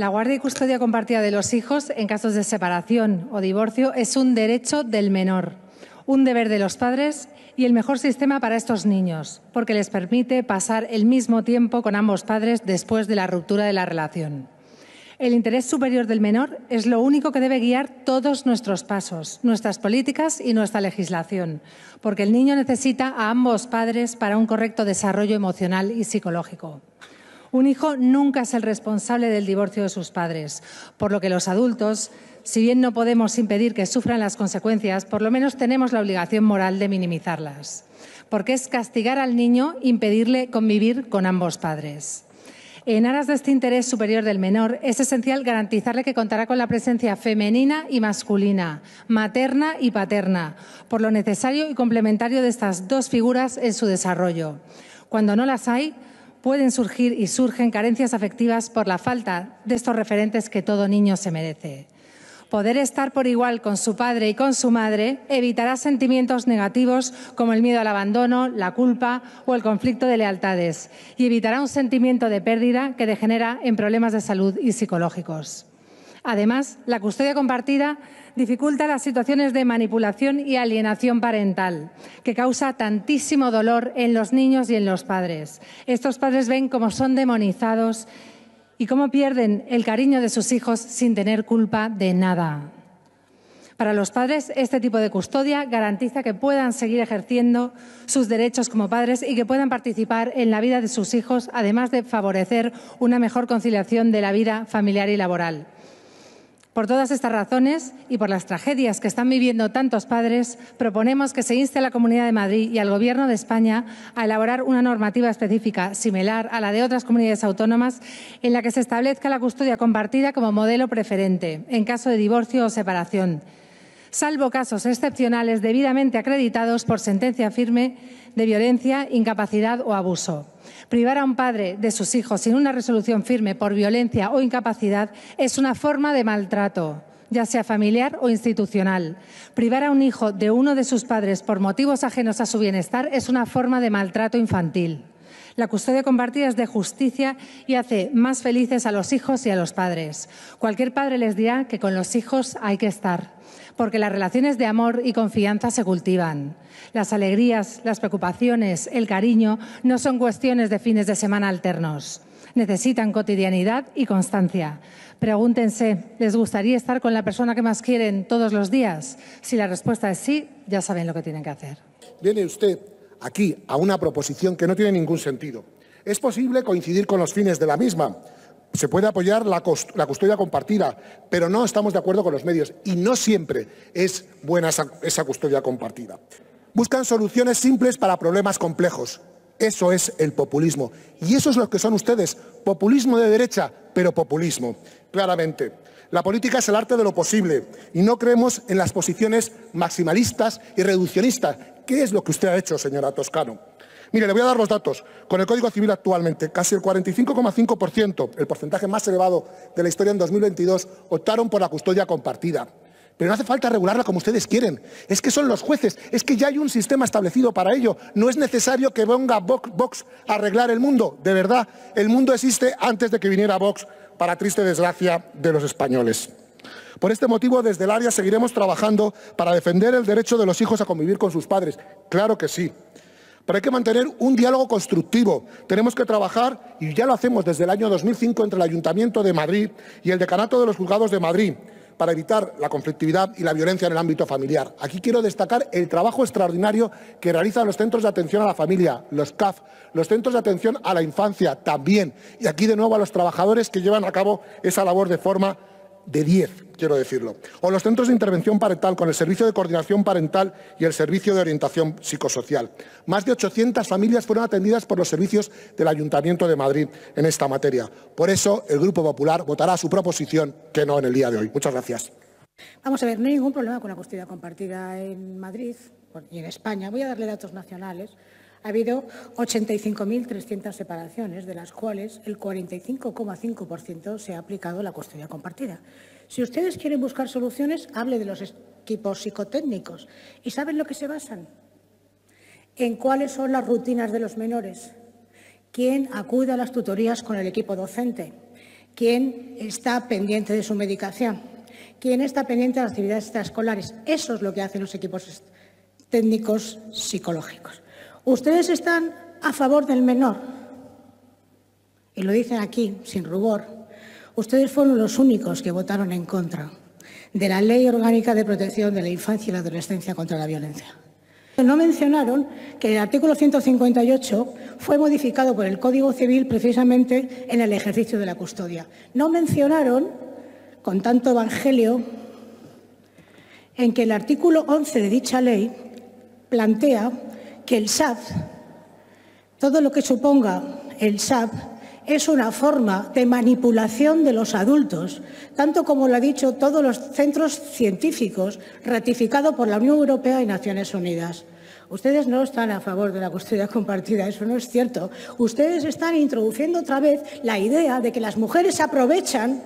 La guardia y custodia compartida de los hijos en casos de separación o divorcio es un derecho del menor, un deber de los padres y el mejor sistema para estos niños, porque les permite pasar el mismo tiempo con ambos padres después de la ruptura de la relación. El interés superior del menor es lo único que debe guiar todos nuestros pasos, nuestras políticas y nuestra legislación, porque el niño necesita a ambos padres para un correcto desarrollo emocional y psicológico. Un hijo nunca es el responsable del divorcio de sus padres, por lo que los adultos, si bien no podemos impedir que sufran las consecuencias, por lo menos tenemos la obligación moral de minimizarlas, porque es castigar al niño impedirle convivir con ambos padres. En aras de este interés superior del menor, es esencial garantizarle que contará con la presencia femenina y masculina, materna y paterna, por lo necesario y complementario de estas dos figuras en su desarrollo. Cuando no las hay, pueden surgir y surgen carencias afectivas por la falta de estos referentes que todo niño se merece. Poder estar por igual con su padre y con su madre evitará sentimientos negativos como el miedo al abandono, la culpa o el conflicto de lealtades y evitará un sentimiento de pérdida que degenera en problemas de salud y psicológicos. Además, la custodia compartida dificulta las situaciones de manipulación y alienación parental, que causa tantísimo dolor en los niños y en los padres. Estos padres ven cómo son demonizados y cómo pierden el cariño de sus hijos sin tener culpa de nada. Para los padres, este tipo de custodia garantiza que puedan seguir ejerciendo sus derechos como padres y que puedan participar en la vida de sus hijos, además de favorecer una mejor conciliación de la vida familiar y laboral. Por todas estas razones y por las tragedias que están viviendo tantos padres, proponemos que se inste a la Comunidad de Madrid y al Gobierno de España a elaborar una normativa específica similar a la de otras comunidades autónomas en la que se establezca la custodia compartida como modelo preferente en caso de divorcio o separación, salvo casos excepcionales debidamente acreditados por sentencia firme de violencia, incapacidad o abuso. Privar a un padre de sus hijos sin una resolución firme por violencia o incapacidad es una forma de maltrato ya sea familiar o institucional. Privar a un hijo de uno de sus padres por motivos ajenos a su bienestar es una forma de maltrato infantil. La custodia compartida es de justicia y hace más felices a los hijos y a los padres. Cualquier padre les dirá que con los hijos hay que estar, porque las relaciones de amor y confianza se cultivan. Las alegrías, las preocupaciones, el cariño no son cuestiones de fines de semana alternos. Necesitan cotidianidad y constancia. Pregúntense, ¿les gustaría estar con la persona que más quieren todos los días? Si la respuesta es sí, ya saben lo que tienen que hacer. Viene usted aquí a una proposición que no tiene ningún sentido. Es posible coincidir con los fines de la misma. Se puede apoyar la, custodia compartida, pero no estamos de acuerdo con los medios y no siempre es buena esa, esa custodia compartida. Buscan soluciones simples para problemas complejos. Eso es el populismo. Y eso es lo que son ustedes. Populismo de derecha, pero populismo, claramente. La política es el arte de lo posible y no creemos en las posiciones maximalistas y reduccionistas. ¿Qué es lo que usted ha hecho, señora Toscano? Mire, le voy a dar los datos. Con el Código Civil actualmente, casi el 45,5%, el porcentaje más elevado de la historia en 2022, optaron por la custodia compartida. Pero no hace falta regularla como ustedes quieren. Es que son los jueces, es que ya hay un sistema establecido para ello. No es necesario que venga Vox a arreglar el mundo. De verdad, el mundo existe antes de que viniera Vox, para triste desgracia de los españoles. Por este motivo, desde el área seguiremos trabajando para defender el derecho de los hijos a convivir con sus padres. Claro que sí. Pero hay que mantener un diálogo constructivo. Tenemos que trabajar, y ya lo hacemos desde el año 2005 entre el Ayuntamiento de Madrid y el Decanato de los Juzgados de Madrid para evitar la conflictividad y la violencia en el ámbito familiar. Aquí quiero destacar el trabajo extraordinario que realizan los centros de atención a la familia, los CAF, los centros de atención a la infancia también. Y aquí de nuevo a los trabajadores que llevan a cabo esa labor de forma de 10, quiero decirlo. O los centros de intervención parental con el servicio de coordinación parental y el servicio de orientación psicosocial. Más de 800 familias fueron atendidas por los servicios del Ayuntamiento de Madrid en esta materia. Por eso el Grupo Popular votará su proposición que no en el día de hoy. Muchas gracias. Vamos a ver, no hay ningún problema con la custodia compartida en Madrid y en España. Voy a darle datos nacionales ha habido 85.300 separaciones, de las cuales el 45,5% se ha aplicado la custodia compartida. Si ustedes quieren buscar soluciones, hable de los equipos psicotécnicos. ¿Y saben lo que se basan? En cuáles son las rutinas de los menores, quién acude a las tutorías con el equipo docente, quién está pendiente de su medicación, quién está pendiente de las actividades extraescolares. Eso es lo que hacen los equipos técnicos psicológicos ustedes están a favor del menor. Y lo dicen aquí, sin rubor. Ustedes fueron los únicos que votaron en contra de la Ley Orgánica de Protección de la Infancia y la Adolescencia contra la Violencia. No mencionaron que el artículo 158 fue modificado por el Código Civil precisamente en el ejercicio de la custodia. No mencionaron, con tanto evangelio, en que el artículo 11 de dicha ley plantea que el SAP, todo lo que suponga el SAP, es una forma de manipulación de los adultos, tanto como lo han dicho todos los centros científicos ratificado por la Unión Europea y Naciones Unidas. Ustedes no están a favor de la custodia compartida, eso no es cierto. Ustedes están introduciendo otra vez la idea de que las mujeres aprovechan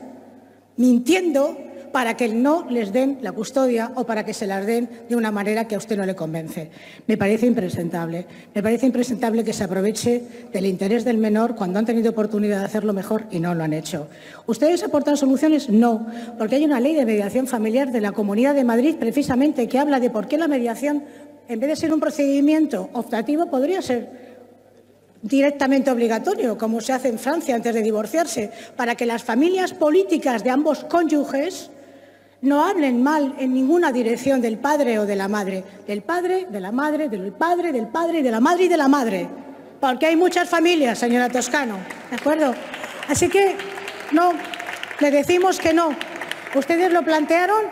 mintiendo para que no les den la custodia o para que se las den de una manera que a usted no le convence. Me parece impresentable. Me parece impresentable que se aproveche del interés del menor cuando han tenido oportunidad de hacerlo mejor y no lo han hecho. ¿Ustedes aportan soluciones? No, porque hay una ley de mediación familiar de la Comunidad de Madrid precisamente que habla de por qué la mediación, en vez de ser un procedimiento optativo, podría ser directamente obligatorio, como se hace en Francia antes de divorciarse, para que las familias políticas de ambos cónyuges no hablen mal en ninguna dirección del padre o de la madre, del padre, de la madre, del padre, del padre, de la madre y de la madre, porque hay muchas familias, señora Toscano, ¿de acuerdo? Así que no, le decimos que no. Ustedes lo plantearon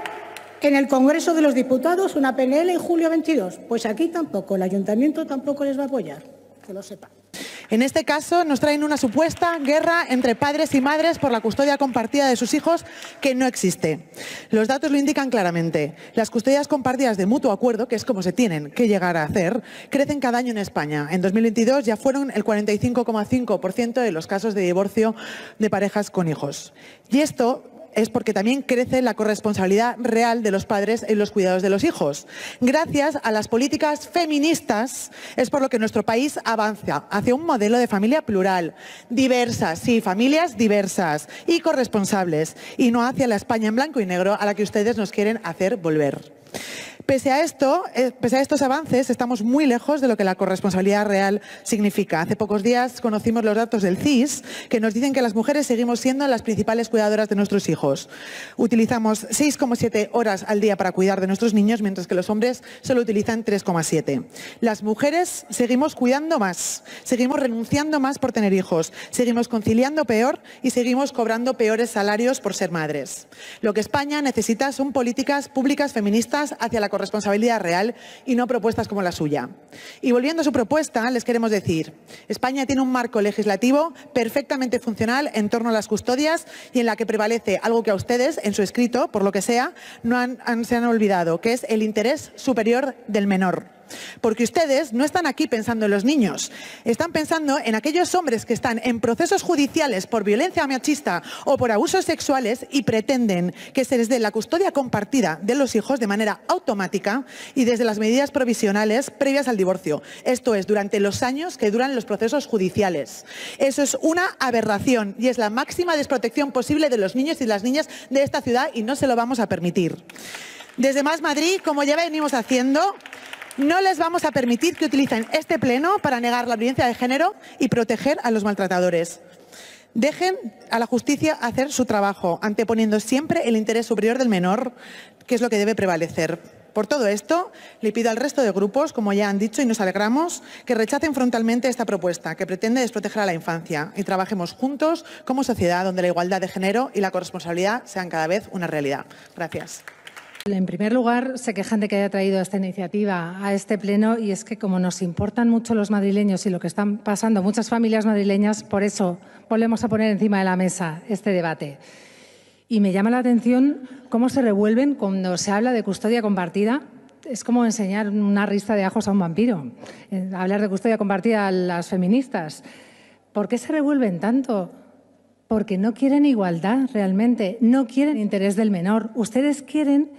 en el Congreso de los Diputados, una PNL en julio 22. Pues aquí tampoco, el Ayuntamiento tampoco les va a apoyar, que lo sepan. En este caso nos traen una supuesta guerra entre padres y madres por la custodia compartida de sus hijos que no existe. Los datos lo indican claramente. Las custodias compartidas de mutuo acuerdo, que es como se tienen que llegar a hacer, crecen cada año en España. En 2022 ya fueron el 45,5% de los casos de divorcio de parejas con hijos. Y esto es porque también crece la corresponsabilidad real de los padres en los cuidados de los hijos. Gracias a las políticas feministas es por lo que nuestro país avanza hacia un modelo de familia plural, diversas, sí, familias diversas y corresponsables, y no hacia la España en blanco y negro a la que ustedes nos quieren hacer volver. Pese a, esto, eh, pese a estos avances, estamos muy lejos de lo que la corresponsabilidad real significa. Hace pocos días conocimos los datos del CIS que nos dicen que las mujeres seguimos siendo las principales cuidadoras de nuestros hijos. Utilizamos 6,7 horas al día para cuidar de nuestros niños, mientras que los hombres solo utilizan 3,7. Las mujeres seguimos cuidando más, seguimos renunciando más por tener hijos, seguimos conciliando peor y seguimos cobrando peores salarios por ser madres. Lo que España necesita son políticas públicas feministas hacia la corresponsabilidad real y no propuestas como la suya. Y volviendo a su propuesta, les queremos decir, España tiene un marco legislativo perfectamente funcional en torno a las custodias y en la que prevalece algo que a ustedes, en su escrito, por lo que sea, no se han olvidado, que es el interés superior del menor. Porque ustedes no están aquí pensando en los niños, están pensando en aquellos hombres que están en procesos judiciales por violencia machista o por abusos sexuales y pretenden que se les dé la custodia compartida de los hijos de manera automática y desde las medidas provisionales previas al divorcio. Esto es, durante los años que duran los procesos judiciales. Eso es una aberración y es la máxima desprotección posible de los niños y las niñas de esta ciudad y no se lo vamos a permitir. Desde Más Madrid, como ya venimos haciendo, no les vamos a permitir que utilicen este pleno para negar la violencia de género y proteger a los maltratadores. Dejen a la justicia hacer su trabajo, anteponiendo siempre el interés superior del menor, que es lo que debe prevalecer. Por todo esto, le pido al resto de grupos, como ya han dicho y nos alegramos, que rechacen frontalmente esta propuesta, que pretende desproteger a la infancia, y trabajemos juntos como sociedad donde la igualdad de género y la corresponsabilidad sean cada vez una realidad. Gracias. En primer lugar, se quejan de que haya traído esta iniciativa a este pleno y es que como nos importan mucho los madrileños y lo que están pasando muchas familias madrileñas, por eso volvemos a poner encima de la mesa este debate. Y me llama la atención cómo se revuelven cuando se habla de custodia compartida. Es como enseñar una rista de ajos a un vampiro, eh, hablar de custodia compartida a las feministas. ¿Por qué se revuelven tanto? Porque no quieren igualdad realmente, no quieren interés del menor. Ustedes quieren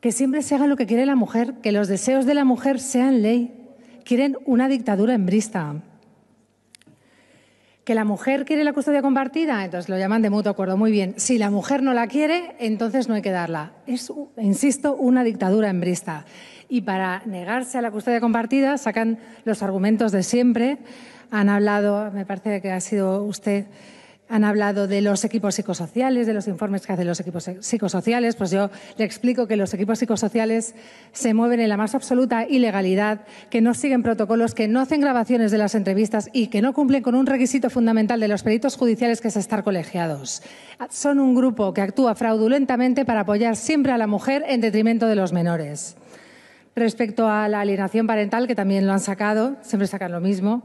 que siempre se haga lo que quiere la mujer, que los deseos de la mujer sean ley. Quieren una dictadura en brista Que la mujer quiere la custodia compartida, entonces lo llaman de mutuo acuerdo. Muy bien. Si la mujer no la quiere, entonces no hay que darla. Es, insisto, una dictadura en brista Y para negarse a la custodia compartida sacan los argumentos de siempre. Han hablado, me parece que ha sido usted han hablado de los equipos psicosociales, de los informes que hacen los equipos psicosociales. Pues yo le explico que los equipos psicosociales se mueven en la más absoluta ilegalidad, que no siguen protocolos, que no hacen grabaciones de las entrevistas y que no cumplen con un requisito fundamental de los peritos judiciales, que es estar colegiados. Son un grupo que actúa fraudulentamente para apoyar siempre a la mujer en detrimento de los menores. Respecto a la alienación parental, que también lo han sacado, siempre sacan lo mismo.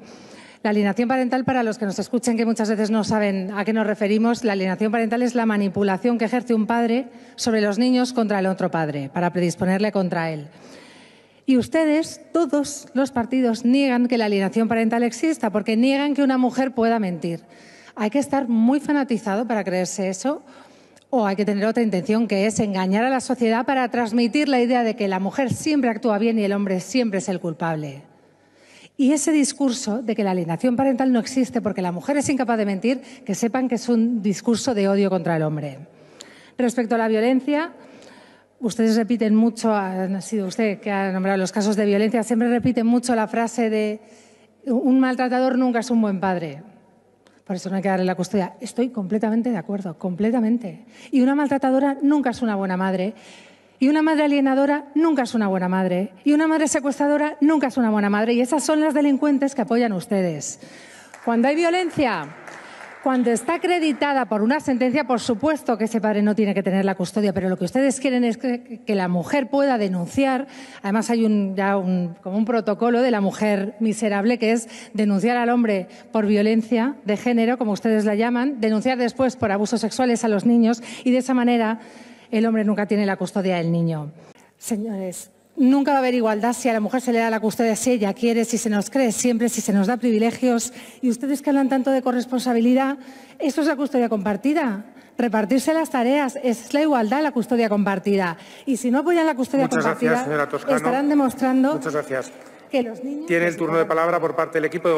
La alienación parental, para los que nos escuchen que muchas veces no saben a qué nos referimos, la alienación parental es la manipulación que ejerce un padre sobre los niños contra el otro padre, para predisponerle contra él. Y ustedes, todos los partidos, niegan que la alienación parental exista, porque niegan que una mujer pueda mentir. Hay que estar muy fanatizado para creerse eso, o hay que tener otra intención, que es engañar a la sociedad para transmitir la idea de que la mujer siempre actúa bien y el hombre siempre es el culpable. Y ese discurso de que la alienación parental no existe porque la mujer es incapaz de mentir, que sepan que es un discurso de odio contra el hombre. Respecto a la violencia, ustedes repiten mucho, ha sido usted que ha nombrado los casos de violencia, siempre repiten mucho la frase de un maltratador nunca es un buen padre. Por eso no hay que darle la custodia. Estoy completamente de acuerdo, completamente. Y una maltratadora nunca es una buena madre. Y una madre alienadora nunca es una buena madre. Y una madre secuestradora nunca es una buena madre. Y esas son las delincuentes que apoyan ustedes. Cuando hay violencia, cuando está acreditada por una sentencia, por supuesto que ese padre no tiene que tener la custodia, pero lo que ustedes quieren es que, la mujer pueda denunciar. Además, hay un, ya un, como un protocolo de la mujer miserable que es denunciar al hombre por violencia de género, como ustedes la llaman, denunciar después por abusos sexuales a los niños y de esa manera el hombre nunca tiene la custodia del niño. Señores, nunca va a haber igualdad si a la mujer se le da la custodia si ella quiere, si se nos cree siempre, si se nos da privilegios. Y ustedes que hablan tanto de corresponsabilidad, eso es la custodia compartida. Repartirse las tareas es la igualdad, la custodia compartida. Y si no apoyan la custodia compartida, estarán demostrando que los niños... Tiene el pues turno de palabra por parte del equipo de